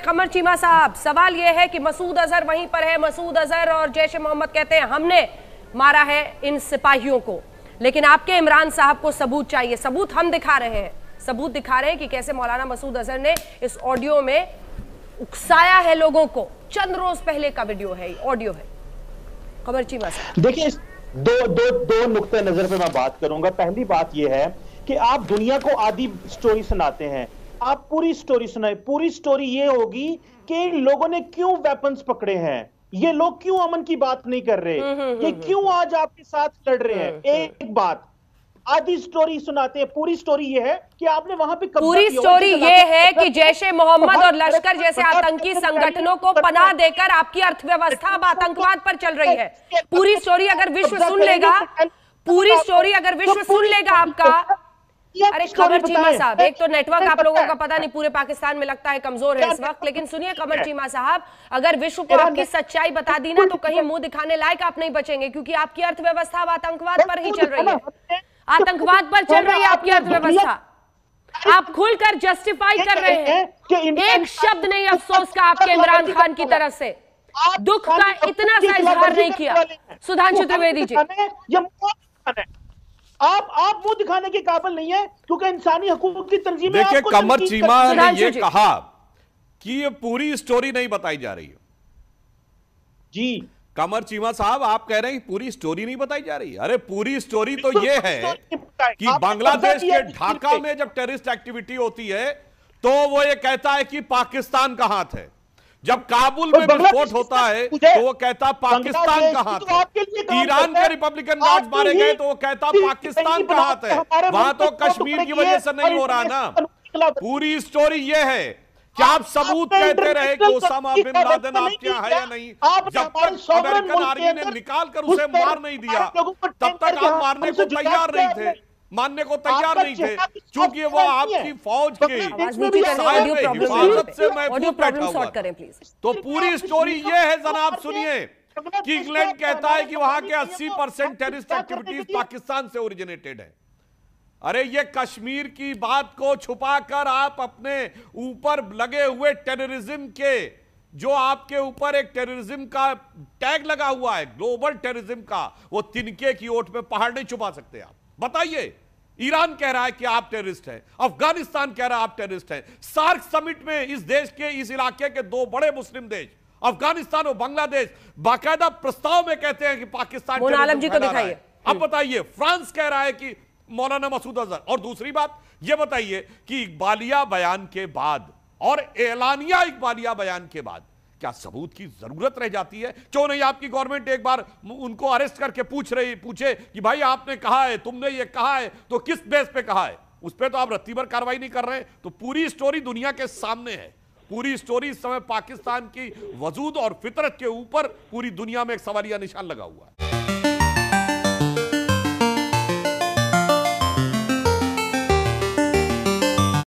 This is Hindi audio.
कमर चीमा साहब सवाल यह है कि मसूद अजहर वहीं पर है मसूद अजहर और जैश मोहम्मद कहते हैं हमने मारा है इन सिपाहियों को लेकिन आपके इमरान साहब को सबूत चाहिए सबूत हम दिखा रहे हैं सबूत दिखा रहे हैं कि कैसे मौलाना मसूद अजहर ने इस ऑडियो में उकसाया है लोगों को चंद रोज पहले का वीडियो है ऑडियो है कमर चीमा साहब देखिए दो दो दो नुकते नजर पर मैं बात करूंगा पहली बात यह है कि आप दुनिया को आधी स्टोरी सुनाते हैं आप पूरी स्टोरी सुनाए पूरी स्टोरी ये होगी कि लोगों ने क्यों वेपन्स पकड़े हैं ये लोग क्यों अमन की बात नहीं कर रहे हम्म, हम्म, ये हम्म, क्यों आज आपके साथ लड़ रहे हैं एक बात आधी स्टोरी सुनाते हैं पूरी स्टोरी ये है कि आपने वहां पे पूरी स्टोरी ये है कि जैसे मोहम्मद और लश्कर जैसे आतंकी संगठनों को पनाह देकर आपकी अर्थव्यवस्था अब आतंकवाद पर चल रही है पूरी स्टोरी अगर विश्व सुन लेगा तो पूरी स्टोरी अगर तो विश्व सुन लेगा आपका अरे खबर चीमा साहब एक तो नेटवर्क आप लोगों का पता नहीं पूरे पाकिस्तान में लगता है कमजोर है इस वक्त लेकिन सुनिए कमर चीमा साहब अगर विश्व को आपकी सच्चाई बता दी ना तो कहीं मुंह दिखाने लायक आप नहीं बचेंगे क्योंकि आपकी अर्थव्यवस्था आतंकवाद पर ही चल रही है आतंकवाद पर चल रही है आपकी अर्थव्यवस्था आप खुलकर जस्टिफाई कर रहे हैं एक शब्द नहीं अफसोस का आपके इमरान खान की तरफ से दुख का इतना सा इजहार नहीं किया सुधांशु त्रिवेदी जी आप आप वो दिखाने के काबिल नहीं है क्योंकि इंसानी हकूक की तरजीब देखिए कमर चीमा ने ये कहा कि ये पूरी स्टोरी नहीं बताई जा रही है जी कमर चीमा साहब आप कह रहे हैं पूरी स्टोरी नहीं बताई जा रही अरे पूरी स्टोरी तो ये है कि बांग्लादेश के ढाका में जब टेररिस्ट एक्टिविटी होती है तो वो ये कहता है कि पाकिस्तान का हाथ है जब काबुल में विस्फोट होता है तो वो कहता पाकिस्तान का हाथ ईरान के रिपब्लिकन गार्ड मारे गए तो वो कहता पाकिस्तान का हाथ है वहां तो, तो कश्मीर की वजह से नहीं हो रहा ना पूरी स्टोरी ये है क्या आप सबूत कहते रहे कि ओसामा बिन लादेन आप क्या है या नहीं जब तक अमेरिकन आर्मी ने निकाल कर उसे मार नहीं दिया तब तक आप मारने को तैयार नहीं थे मानने को तैयार नहीं थे क्योंकि वो आपकी फौज के हिफाजत से महफूज बैठा हुआ तो पूरी स्टोरी ये है जनाब सुनिए कि इंग्लैंड कहता है कि वहां के 80 परसेंट टेरिस्ट एक्टिविटीज पाकिस्तान से ओरिजिनेटेड है अरे ये कश्मीर की बात को छुपाकर आप अपने ऊपर लगे हुए टेररिज्म के जो आपके ऊपर एक टेररिज्म का टैग लगा हुआ है ग्लोबल टेररिज्म का वो तिनके की ओट पे पहाड़ नहीं छुपा सकते आप बताइए ईरान कह रहा है कि आप टेररिस्ट हैं अफगानिस्तान कह रहा है आप टेररिस्ट हैं सार्क समिट में इस देश के इस इलाके के दो बड़े मुस्लिम देश अफगानिस्तान और बांग्लादेश बाकायदा प्रस्ताव में कहते हैं कि पाकिस्तान आलम तो जी को दिखाइए अब बताइए फ्रांस कह रहा है कि मौलाना मसूद अजहर और दूसरी बात यह बताइए कि इकबालिया बयान के बाद और एलानिया इकबालिया बयान के बाद क्या सबूत की जरूरत रह जाती है क्यों नहीं आपकी गवर्नमेंट एक बार उनको अरेस्ट करके पूछ रही पूछे कि भाई आपने कहा है तुमने ये कहा है तो किस बेस पे कहा है उस पर तो आप रत्ती भर कार्रवाई नहीं कर रहे तो पूरी स्टोरी दुनिया के सामने है पूरी स्टोरी समय पाकिस्तान की वजूद और फितरत के ऊपर पूरी दुनिया में एक सवालिया निशान लगा हुआ है